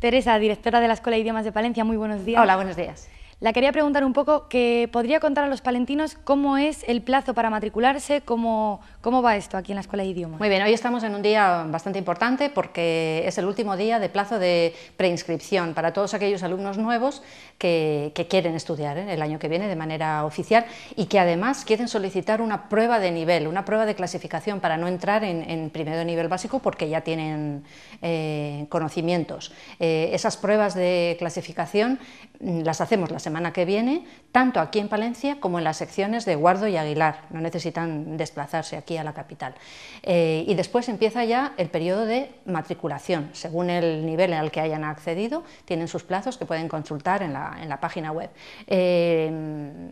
Teresa, directora de la Escuela de Idiomas de Palencia, muy buenos días. Hola, buenos días. La quería preguntar un poco que podría contar a los palentinos cómo es el plazo para matricularse, cómo, cómo va esto aquí en la Escuela de Idiomas. Muy bien, hoy estamos en un día bastante importante porque es el último día de plazo de preinscripción para todos aquellos alumnos nuevos que, quieren estudiar ¿eh? el año que viene de manera oficial y que además quieren solicitar una prueba de nivel, una prueba de clasificación para no entrar en, primero nivel básico porque ya tienen eh, conocimientos. Eh, esas pruebas de clasificación Mm, las hacemos la semana que viene, tanto aquí en Palencia como en las secciones de Guardo y Aguilar, no necesitan desplazarse aquí a la capital. Eh, y después empieza ya el periodo de matriculación, según el nivel al que hayan accedido, tienen sus plazos que pueden consultar en la, página web. Eh,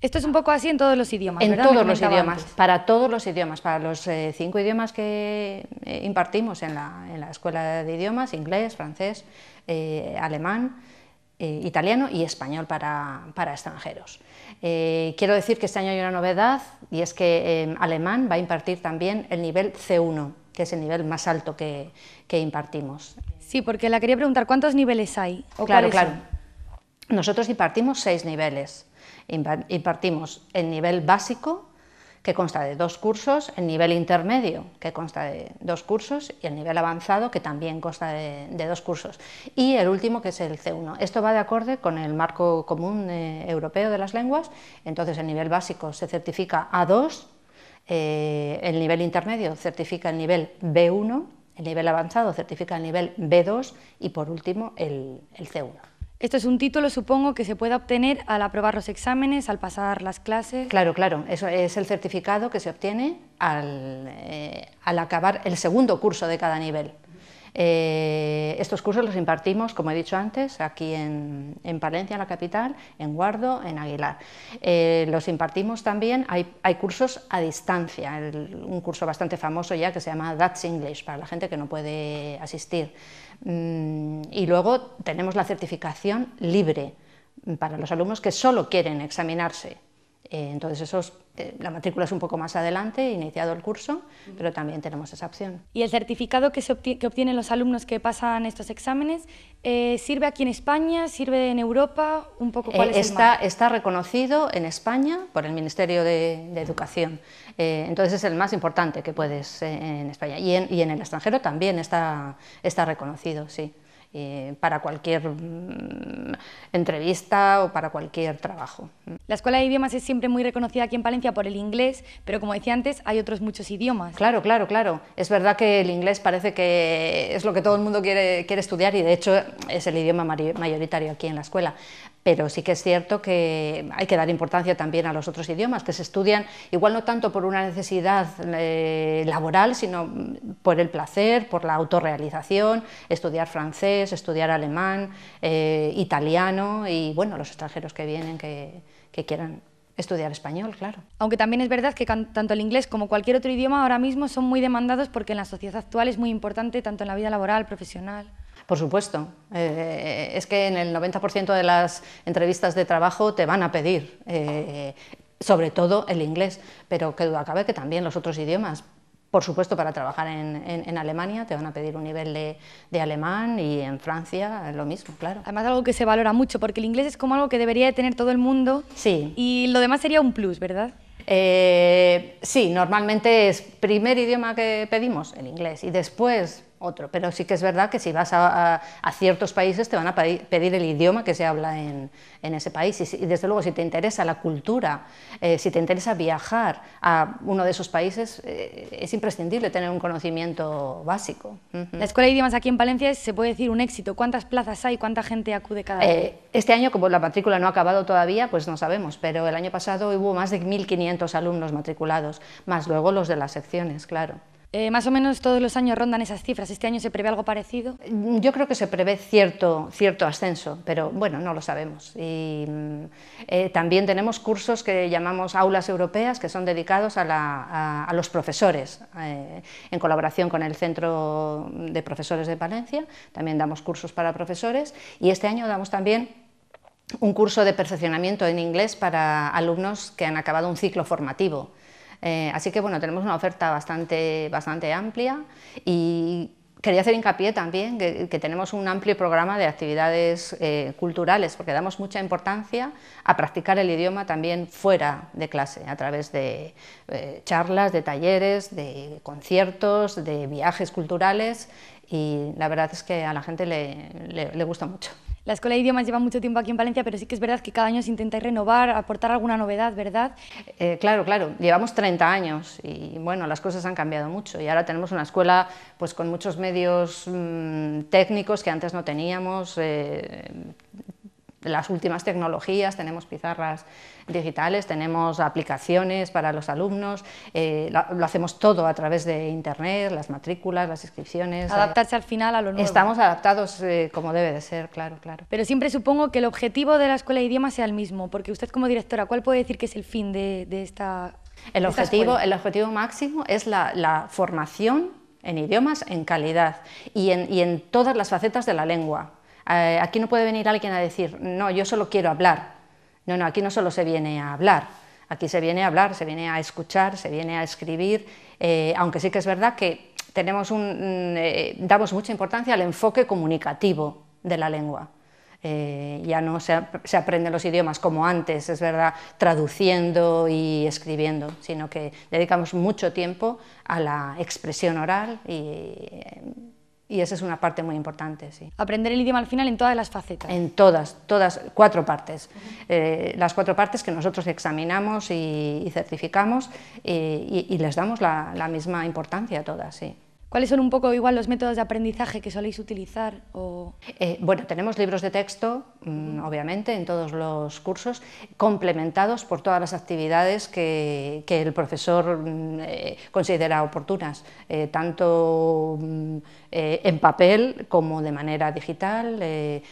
esto es un poco así en todos los idiomas. En todos los idiomas, para todos los idiomas, para los eh, cinco idiomas que impartimos en la, en la, Escuela de Idiomas, inglés, francés, alemán, eh, italiano y español para, extranjeros. Eh, quiero decir que este año hay una novedad y es que eh, alemán va a impartir también el nivel C1, que es el nivel más alto que, impartimos. Sí, porque la quería preguntar, ¿cuántos niveles hay? claro, claro. Nosotros impartimos seis niveles. Impartimos el nivel básico, que consta de dos cursos, el nivel intermedio, que consta de dos cursos, y el nivel avanzado, que también consta de, dos cursos, y el último, que es el C1. Esto va de acorde con el marco común eh, europeo de las lenguas, entonces el nivel básico se certifica A2, eh, el nivel intermedio certifica el nivel B1, el nivel avanzado certifica el nivel B2 y por último el, el C1. Esto es un título, supongo, que se puede obtener al aprobar los exámenes, al pasar las clases. Claro, claro, eso es el certificado que se obtiene al, eh, al acabar el segundo curso de cada nivel. Eh, estos cursos los impartimos, como he dicho antes, aquí en, Palencia, en la capital, en Guardo, en Aguilar. Eh, los impartimos también, hay, cursos a distancia, un curso bastante famoso ya que se llama That's English, para la gente que no puede asistir. Mm, y luego tenemos la certificación libre mm, para los alumnos que solo quieren examinarse eh, entonces, eh, la matrícula es un poco más adelante, iniciado el curso, pero también tenemos esa opción. ¿Y el certificado que, obtienen los alumnos que pasan estos exámenes eh, sirve aquí en España, sirve en Europa? Un poco, está, reconocido en España por el Ministerio de, Educación. entonces, es el más importante que puedes en España. Y en, el extranjero también está reconocido, sí. Eh, para cualquier mm, entrevista o para cualquier trabajo. La Escuela de Idiomas es siempre muy reconocida aquí en Palencia por el inglés, pero como decía antes, hay otros muchos idiomas. Claro, claro, claro. Es verdad que el inglés parece que es lo que todo el mundo quiere, quiere estudiar y de hecho es el idioma mayoritario aquí en la escuela pero sí que es cierto que hay que dar importancia también a los otros idiomas que se estudian, igual no tanto por una necesidad eh, laboral, sino por el placer, por la autorrealización, estudiar francés, estudiar alemán, eh, italiano y bueno, los extranjeros que vienen que, que quieran estudiar español, claro. Aunque también es verdad que tanto el inglés como cualquier otro idioma ahora mismo son muy demandados porque en la sociedad actual es muy importante tanto en la vida laboral, profesional. Por supuesto. Eh, es que en el 90% de las entrevistas de trabajo te van a pedir, eh, sobre todo el inglés, pero que duda cabe que también los otros idiomas. Por supuesto, para trabajar en, Alemania te van a pedir un nivel de, alemán y en Francia lo mismo, claro. Además, algo que se valora mucho, porque el inglés es como algo que debería tener todo el mundo. Sí. Y lo demás sería un plus, ¿verdad? Eh, sí, normalmente es primer idioma que pedimos, el inglés, y después pero sí que es verdad que si vas a, ciertos países te van a pedir el idioma que se habla en, ese país. Y, desde luego si te interesa la cultura, eh, si te interesa viajar a uno de esos países, eh, es imprescindible tener un conocimiento básico. La Escuela de Idiomas aquí en Valencia se puede decir un éxito. ¿Cuántas plazas hay? ¿Cuánta gente acude cada eh, año? Este año, como la matrícula no ha acabado todavía, pues no sabemos, pero el año pasado hubo más de 1.500 alumnos matriculados, más luego los de las secciones, claro. Eh, más o menos todos los años rondan esas cifras. ¿Este año se prevé algo parecido? Mm, yo creo que se prevé cierto, ascenso, pero bueno, no lo sabemos. Y, mm, eh, también tenemos cursos que llamamos aulas europeas, que son dedicados a, los profesores, eh, en colaboración con el Centro de Profesores de Valencia, También damos cursos para profesores y este año damos también un curso de perfeccionamiento en inglés para alumnos que han acabado un ciclo formativo. Eh, así que bueno, tenemos una oferta bastante, bastante amplia y quería hacer hincapié también que, tenemos un amplio programa de actividades eh, culturales porque damos mucha importancia a practicar el idioma también fuera de clase, a través de eh, charlas, de talleres, de conciertos, de viajes culturales y la verdad es que a la gente le gusta mucho. La Escuela de Idiomas lleva mucho tiempo aquí en Valencia, pero sí que es verdad que cada año se intenta renovar, aportar alguna novedad, ¿verdad? Eh, claro, claro. Llevamos 30 años y, bueno, las cosas han cambiado mucho y ahora tenemos una escuela pues, con muchos medios mm, técnicos que antes no teníamos, eh, las últimas tecnologías, tenemos pizarras digitales, tenemos aplicaciones para los alumnos, eh, lo, hacemos todo a través de Internet, las matrículas, las inscripciones. Eh, Adaptarse al final a lo nuevo. Estamos adaptados eh, como debe de ser, claro, claro. Pero siempre supongo que el objetivo de la escuela de idiomas sea el mismo, porque usted como directora, ¿cuál puede decir que es el fin de, esta... El objetivo, el objetivo máximo es la, formación en idiomas en calidad y en todas las facetas de la lengua eh, aquí no puede venir alguien a decir, no, yo solo quiero hablar. No, no, aquí no solo se viene a hablar, aquí se viene a hablar, se viene a escuchar, se viene a escribir, eh, aunque sí que es verdad que tenemos un, mm, eh, damos mucha importancia al enfoque comunicativo de la lengua. ya no se, se, aprenden los idiomas como antes, es verdad, traduciendo y escribiendo, sino que dedicamos mucho tiempo a la expresión oral y y esa es una parte muy importante. Sí. Aprender el idioma al final en todas las facetas. En todas, todas, cuatro partes. Eh, las cuatro partes que nosotros examinamos y, certificamos eh, y, les damos la, la misma importancia a todas. Sí. ¿Cuáles son un poco igual los métodos de aprendizaje que soléis utilizar? Eh, bueno, tenemos libros de texto, mm, obviamente, en todos los cursos, complementados por todas las actividades que, el profesor mm, eh, considera oportunas, eh, tanto mm, en papel como de manera digital.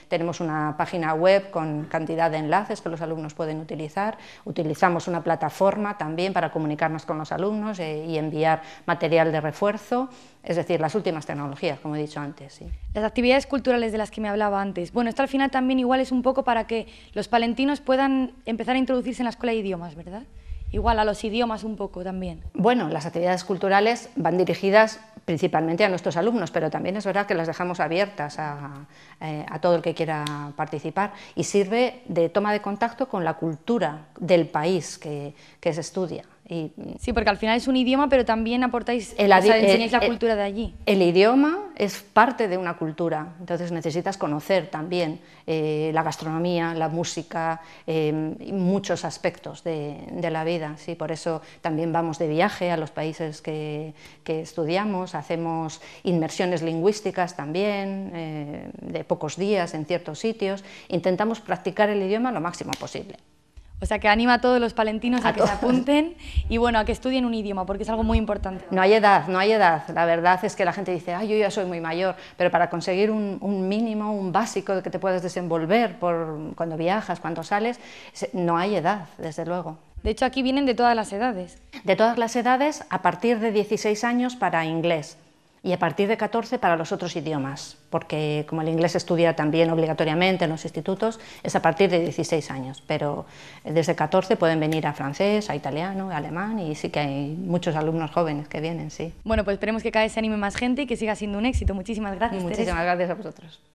tenemos una página web con cantidad de enlaces que los alumnos pueden utilizar. Utilizamos una plataforma también para comunicarnos con los alumnos y enviar material de refuerzo es decir, las últimas tecnologías, como he dicho antes. Las actividades culturales de las que me hablaba antes. Bueno, esto al final también igual es un poco para que los palentinos puedan empezar a introducirse en la escuela de idiomas, ¿verdad? Igual a los idiomas un poco también. Bueno, las actividades culturales van dirigidas principalmente a nuestros alumnos, pero también es verdad que las dejamos abiertas a, eh, todo el que quiera participar y sirve de toma de contacto con la cultura del país que se estudia sí, porque al final es un idioma, pero también aportáis, enseñáis la cultura de allí. El idioma es parte de una cultura, entonces necesitas conocer también eh, la gastronomía, la música, eh, muchos aspectos de, la vida. Sí, por eso también vamos de viaje a los países que, estudiamos, hacemos inmersiones lingüísticas también, eh, de pocos días en ciertos sitios, intentamos practicar el idioma lo máximo posible. O sea que anima a todos los palentinos a, que se apunten y bueno, a que estudien un idioma, porque es algo muy importante. No hay edad, no hay edad. La verdad es que la gente dice, ay, yo ya soy muy mayor, pero para conseguir un, mínimo, un básico de que te puedas desenvolver por cuando viajas, cuando sales, no hay edad, desde luego. De hecho, aquí vienen de todas las edades. De todas las edades, a partir de 16 años para inglés y a partir de 14 para los otros idiomas, porque como el inglés se estudia también obligatoriamente en los institutos, es a partir de 16 años, pero eh, desde 14 pueden venir a francés, a italiano, a alemán y sí que hay muchos alumnos jóvenes que vienen, sí. Bueno, pues esperemos que cada vez se anime más gente y que siga siendo un éxito. Muchísimas gracias. Muchísimas gracias a vosotros.